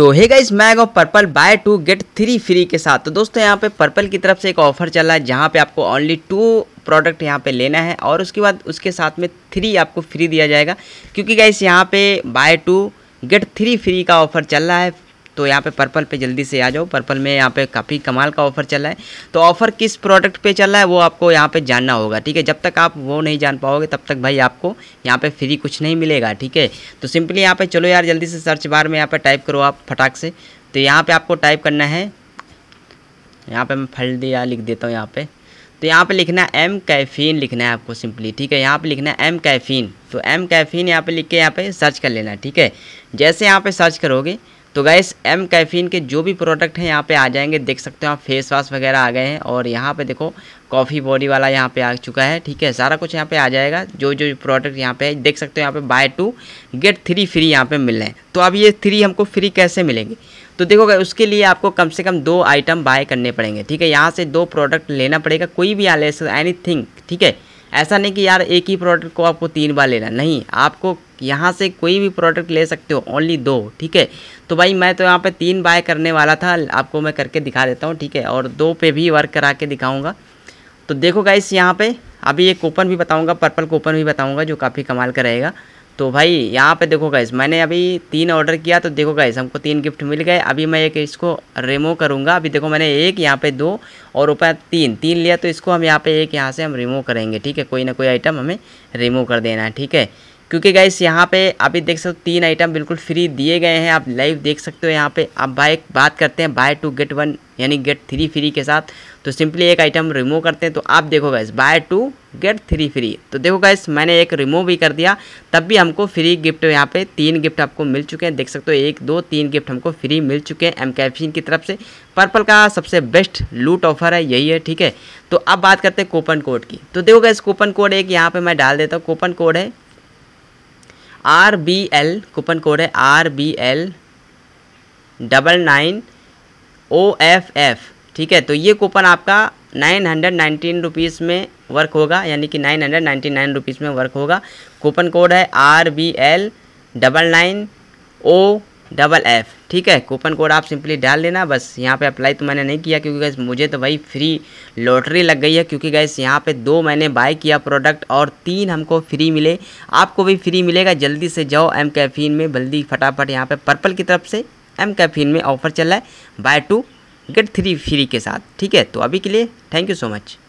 तो hey guys मैग ऑफ पर्पल buy two get three free के साथ तो दोस्तों यहाँ पे पर्पल की तरफ से एक ऑफर चल रहा है जहाँ पे आपको ओनली टू प्रोडक्ट यहाँ पे लेना है और उसके बाद उसके साथ में थ्री आपको फ्री दिया जाएगा क्योंकि गाइस यहाँ पे buy two get three free का ऑफर चल रहा है तो यहाँ पे पर्पल पे जल्दी से आ जाओ पर्पल में यहाँ पे काफ़ी कमाल का ऑफर चल रहा है तो ऑफर किस प्रोडक्ट पे चल रहा है वो आपको यहाँ पे जानना होगा ठीक है जब तक आप वो नहीं जान पाओगे तब तक भाई आपको यहाँ पे फ्री कुछ नहीं मिलेगा ठीक है तो सिंपली यहाँ पे चलो यार जल्दी से सर्च बार में यहाँ पर टाइप करो आप फटाक से तो यहाँ पर आपको टाइप करना है यहाँ पर मैं फल दिया लिख देता हूँ यहाँ पर तो यहाँ पे लिखना है एम कैफ़ीन लिखना है आपको सिंपली ठीक है यहाँ पे लिखना है एम कैफ़ीन तो एम कैफ़ीन यहाँ पे लिख के यहाँ पे सर्च कर लेना ठीक है जैसे यहाँ पे सर्च करोगे तो गैस एम कैफ़ीन के जो भी प्रोडक्ट हैं यहाँ पे आ जाएंगे देख सकते हो आप फेस वाश वगैरह आ गए हैं और यहाँ पे देखो कॉफ़ी बॉडी वाला यहाँ पे आ चुका है ठीक है सारा कुछ यहाँ पे आ जाएगा जो जो प्रोडक्ट यहाँ पे देख सकते हो यहाँ पे buy two get three free यहाँ पे मिल रहे हैं तो अब ये थ्री हमको फ्री कैसे मिलेंगे तो देखो उसके लिए आपको कम से कम दो आइटम बाय करने पड़ेंगे ठीक है यहाँ से दो प्रोडक्ट लेना पड़ेगा कोई भी आलेस एनी ठीक है ऐसा नहीं कि यार एक ही प्रोडक्ट को आपको तीन बार लेना नहीं आपको यहाँ से कोई भी प्रोडक्ट ले सकते हो ओनली दो ठीक है तो भाई मैं तो यहाँ पे तीन बाय करने वाला था आपको मैं करके दिखा देता हूँ ठीक है और दो पे भी वर्क करा के दिखाऊँगा तो देखो गाइस यहाँ पे अभी ये कूपन भी बताऊँगा पर्पल कूपन भी बताऊँगा जो काफ़ी कमाल का रहेगा तो भाई यहाँ पर देखो गाइस मैंने अभी तीन ऑर्डर किया तो देखो गाइस हमको तीन गिफ्ट मिल गए अभी मैं एक इसको रिमूव करूँगा अभी देखो मैंने एक यहाँ पर दो और ऊपर तीन तीन लिया तो इसको हम यहाँ पर एक यहाँ से हम रिमूव करेंगे ठीक है कोई ना कोई आइटम हमें रिमूव कर देना है ठीक है क्योंकि गाइस यहाँ पे अभी देख सकते हो तीन आइटम बिल्कुल फ्री दिए गए हैं आप लाइव देख सकते हो यहाँ पे आप बाय बात करते हैं बाय टू गेट वन यानी गेट थ्री फ्री के साथ तो सिंपली एक आइटम रिमूव करते हैं तो आप देखो guys buy two get three free तो देखो गाइस मैंने एक रिमूव भी कर दिया तब भी हमको फ्री गिफ्ट यहाँ पे तीन गिफ्ट आपको मिल चुके हैं देख सकते हो एक दो तीन गिफ्ट हमको फ्री मिल चुके हैं एम कैफिन की तरफ से पर्पल का सबसे बेस्ट लूट ऑफर है यही है ठीक है तो अब बात करते हैं कूपन कोड की तो देखो गाइस कूपन कोड एक यहाँ पर मैं डाल देता हूँ कूपन कोड है R B L coupon code है R B L double nine O F F ठीक है तो ये कूपन आपका नाइन हंड्रेड नाइन्टीन रुपीज़ में वर्क होगा यानी कि nine hundred ninety nine rupees में वर्क होगा कूपन कोड है R B L double nine O double F ठीक है कूपन कोड आप सिंपली डाल लेना बस यहाँ पे अप्लाई तो मैंने नहीं किया क्योंकि गैस मुझे तो भाई फ्री लॉटरी लग गई है क्योंकि गैस यहाँ पे दो मैंने बाय किया प्रोडक्ट और तीन हमको फ्री मिले आपको भी फ्री मिलेगा जल्दी से जाओ एम कैफ़िन में जल्दी फटाफट यहाँ पे पर्पल की तरफ से एम कैफ़िन में ऑफर चल रहा है buy two get three free के साथ ठीक है तो अभी के लिए थैंक यू सो मच